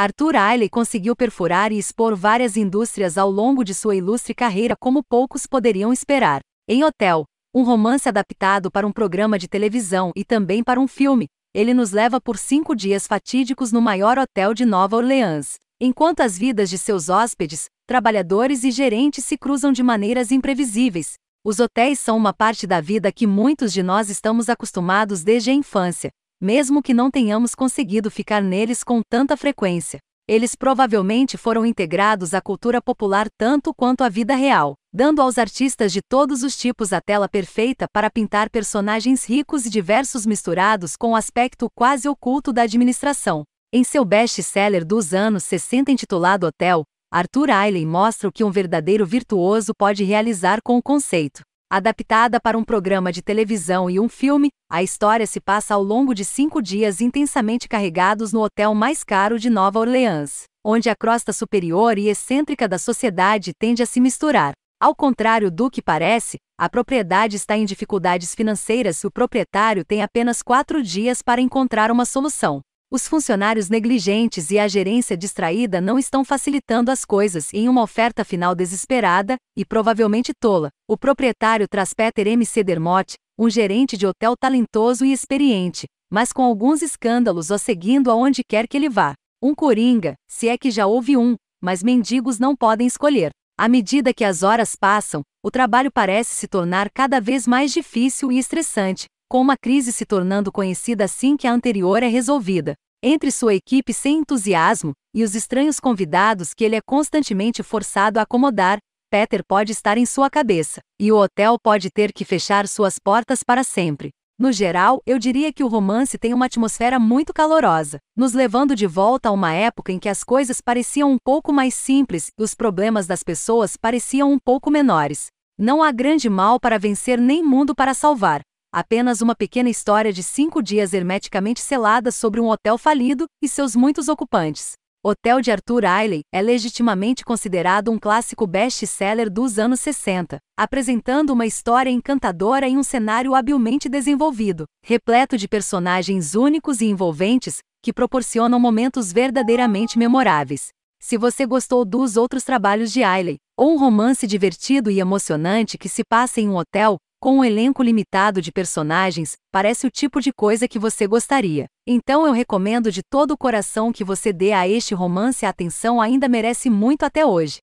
Arthur Ailey conseguiu perfurar e expor várias indústrias ao longo de sua ilustre carreira como poucos poderiam esperar. Em Hotel, um romance adaptado para um programa de televisão e também para um filme, ele nos leva por cinco dias fatídicos no maior hotel de Nova Orleans. Enquanto as vidas de seus hóspedes, trabalhadores e gerentes se cruzam de maneiras imprevisíveis, os hotéis são uma parte da vida que muitos de nós estamos acostumados desde a infância, mesmo que não tenhamos conseguido ficar neles com tanta frequência. Eles provavelmente foram integrados à cultura popular tanto quanto à vida real, dando aos artistas de todos os tipos a tela perfeita para pintar personagens ricos e diversos misturados com o aspecto quase oculto da administração. Em seu best-seller dos anos 60 intitulado Hotel, Arthur Ailey mostra o que um verdadeiro virtuoso pode realizar com o conceito. Adaptada para um programa de televisão e um filme, a história se passa ao longo de cinco dias intensamente carregados no hotel mais caro de Nova Orleans, onde a crosta superior e excêntrica da sociedade tende a se misturar. Ao contrário do que parece, a propriedade está em dificuldades financeiras e o proprietário tem apenas quatro dias para encontrar uma solução. Os funcionários negligentes e a gerência distraída não estão facilitando as coisas em uma oferta final desesperada, e provavelmente tola, o proprietário traz Peter M. Cedermott, um gerente de hotel talentoso e experiente, mas com alguns escândalos o seguindo aonde quer que ele vá. Um coringa, se é que já houve um, mas mendigos não podem escolher. À medida que as horas passam, o trabalho parece se tornar cada vez mais difícil e estressante, com uma crise se tornando conhecida assim que a anterior é resolvida. Entre sua equipe sem entusiasmo e os estranhos convidados que ele é constantemente forçado a acomodar, Peter pode estar em sua cabeça, e o hotel pode ter que fechar suas portas para sempre. No geral, eu diria que o romance tem uma atmosfera muito calorosa, nos levando de volta a uma época em que as coisas pareciam um pouco mais simples e os problemas das pessoas pareciam um pouco menores. Não há grande mal para vencer nem mundo para salvar, Apenas uma pequena história de cinco dias hermeticamente selada sobre um hotel falido e seus muitos ocupantes. Hotel de Arthur Ailey é legitimamente considerado um clássico best-seller dos anos 60, apresentando uma história encantadora e um cenário habilmente desenvolvido, repleto de personagens únicos e envolventes que proporcionam momentos verdadeiramente memoráveis. Se você gostou dos outros trabalhos de Ailey, ou um romance divertido e emocionante que se passa em um hotel, com um elenco limitado de personagens, parece o tipo de coisa que você gostaria. Então eu recomendo de todo o coração que você dê a este romance a atenção ainda merece muito até hoje.